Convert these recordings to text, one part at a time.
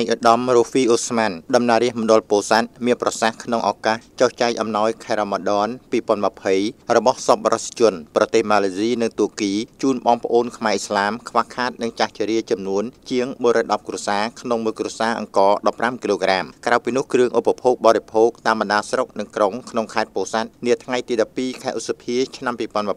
ឯកឧត្តមរ៉ូហ្វីអូស្ម៉ាន់ដំណារិះមណ្ឌលពោធិ៍សាត់មានប្រសាសន៍ក្នុងឱកាសចុះចែកអំណោយខែរ៉ាម៉ាដន2020របស់សប្បុរសជនប្រទេសម៉ាឡេស៊ីនិងទូគីជូនបងប្អូនខ្មែរឥស្លាមខ្វះខាតនិងចាស់ជរាចំនួនជាង110គ្រួសារក្នុងមួយគ្រួសារអង្គ15គីឡូក្រាមក្រៅពីនោះគ្រឿងឧបភោគបរិភោគតាមបណ្ដាស្រុកនិងក្រុងក្នុងខេត្តពោធិ៍សាត់នាថ្ងៃទី12ខែឧសភាឆ្នាំ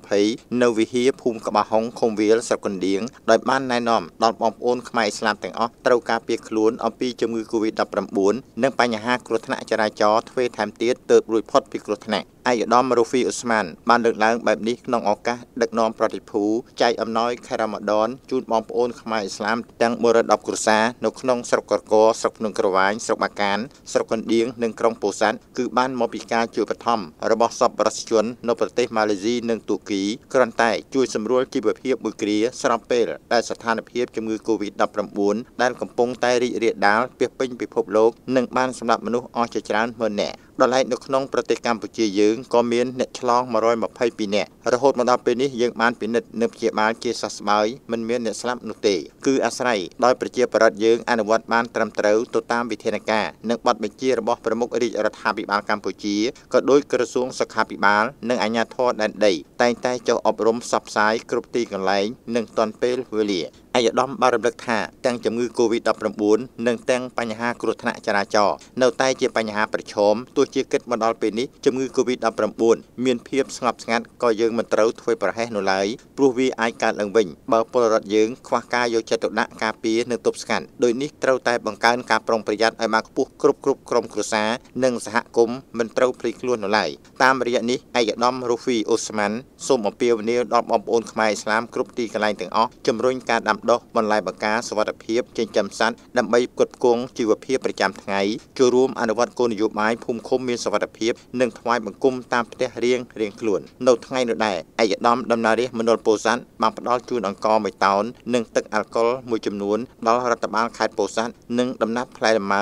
2020នៅវិហារភូមិក្បាហុងខុំវាលស្រុកកណ្ដៀងដោយបានណែនាំដល់បងប្អូនខ្មែរឥស្លាមទាំងអស់ត្រូវការពារខ្លួនអំពីជំងឺ Covid-19 និងបញ្ហាគ្រោះថ្នាក់ចរាចរណ៍ទ្វេថែមទៀតទើបរួចផុតពីគ្រោះថ្នាក់ឯកឧត្តមរូហ្វីអ៊ូស្មានបានលើកឡើងបែបនេះក្នុងឱកាស ដឹកនាំប្រតិភូចែកអំណោយខែរ៉ាម៉ាដនជូនបងប្អូនខ្មែរឥស្លាមទាំង110គ្រួសារនៅក្នុងស្រុកកកស្រុកភ្នំក្រវ៉ាញស្រុកបាកានស្រុកកណ្ដៀងនិងក្រុងពោធិ៍សាត់គឺបានមកពីការជួយបឋមរបស់សប្បុរសជននៅប្រទេសម៉ាឡេស៊ីនិងទូគីគ្រាន់តែជួយសម្រួលជីវភាពមួយគ្រាស្របពេលដែលស្ថានភាពជំងឺ Covid-19 ដែលកំពុងតែរីករាលដាលពាសពេញពិភពលោកនិង បានសម្លាប់មនុស្សអស់ជាច្រើនម៉ឺននាក់ដល់ឡែកនៅក្នុងប្រទេសកម្ពុជាយើងក៏មានអ្នកឆ្លង122នាក់រហូតមកដល់ពេលនេះយើងបានពិនិត្យនិងព្យាបាលជាសះស្បើយមិនមានអ្នកស្លាប់នោះទេគឺអាស្រ័យដោយប្រជាប្រដ្ឋយើងអនុវត្តបានត្រឹមត្រូវទៅតាមវិធានការនិងបទបញ្ជារបស់ប្រមុខរាជរដ្ឋាភិបាលកម្ពុជាក៏ដោយក្រសួងសុខាភិបាលនិងអាជ្ញាធរដែនដីតែងតែចុះអប់រំផ្សព្វផ្សាយគ្រប់ទីកន្លែងនិងទាន់ពេលវេលាឯកឧត្តមបានរំលឹកថាទាំងជំងឺ Covid-19 និងទាំងបញ្ហាគ្រោះថ្នាក់ចរាចរណ៍នៅតែជាបញ្ហាប្រឈមទោះជាគិតមកដល់ពេលនេះជំងឺ Covid-19 មានភាពស្ងប់ស្ងាត់ក៏យើងមិនត្រូវធ្វើប្រហែសនោះឡើយព្រោះវាអាចកើតឡើងវិញបើពលរដ្ឋយើងខ្វះការយកចិត្តទុកដាក់ការពារនិងទប់ស្កាត់ដោយនេះត្រូវតែបង្កើនការប្រុងប្រយ័ត្នឲ្យបានខ្ពស់គ្រប់គ្រប់ក្រុមគ្រួសារនិងសហគមន៍មិនត្រូវភ្លេចខ្លួននោះឡើយតាមរយៈនេះឯកឧត្តមរូហ្វីអូស្ម៉ាន់សូមអំពាវនាវដល់បងប្អូនខ្មែរឥស្លាមគ្រប់ទីកន្លែងទាំងអស់ជំរុញការដាំដុះបន្លែបង្ការសវត្ថភាពចិញ្ចឹមសត្វដើម្បីផ្គត់ផ្គង់ជីវភាពប្រចាំថ្ងៃចូលរួមអនុវត្តគោលនយោបាយភូមិឃុំមានសវត្ថភាពនិងថ្វាយបង្គំតាមផ្ទះរៀងរៀងខ្លួននៅថ្ងៃនោះដែរឯកឧត្តមដំណើររាជមណ្ឌលពោធិ៍សាត់បានផ្ដល់ជូនអង្ករមួយតោននិងទឹកអាល់កុលមួយចំនួនដល់រដ្ឋបាលខេត្តពោធិ៍សាត់និងដំណាប់ផ្លែលម៉ើ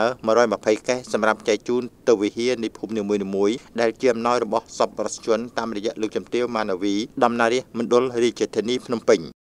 120កេសសម្រាប់ចែកជូនទៅវិហារនៃភូមិនីមួយៗដែល ជាអំណោយរបស់សប្បុរសជនតាមរយៈលោកជំទាវម៉ាណាវីដំណើររាជមណ្ឌលរាជធានីភ្នំពេញ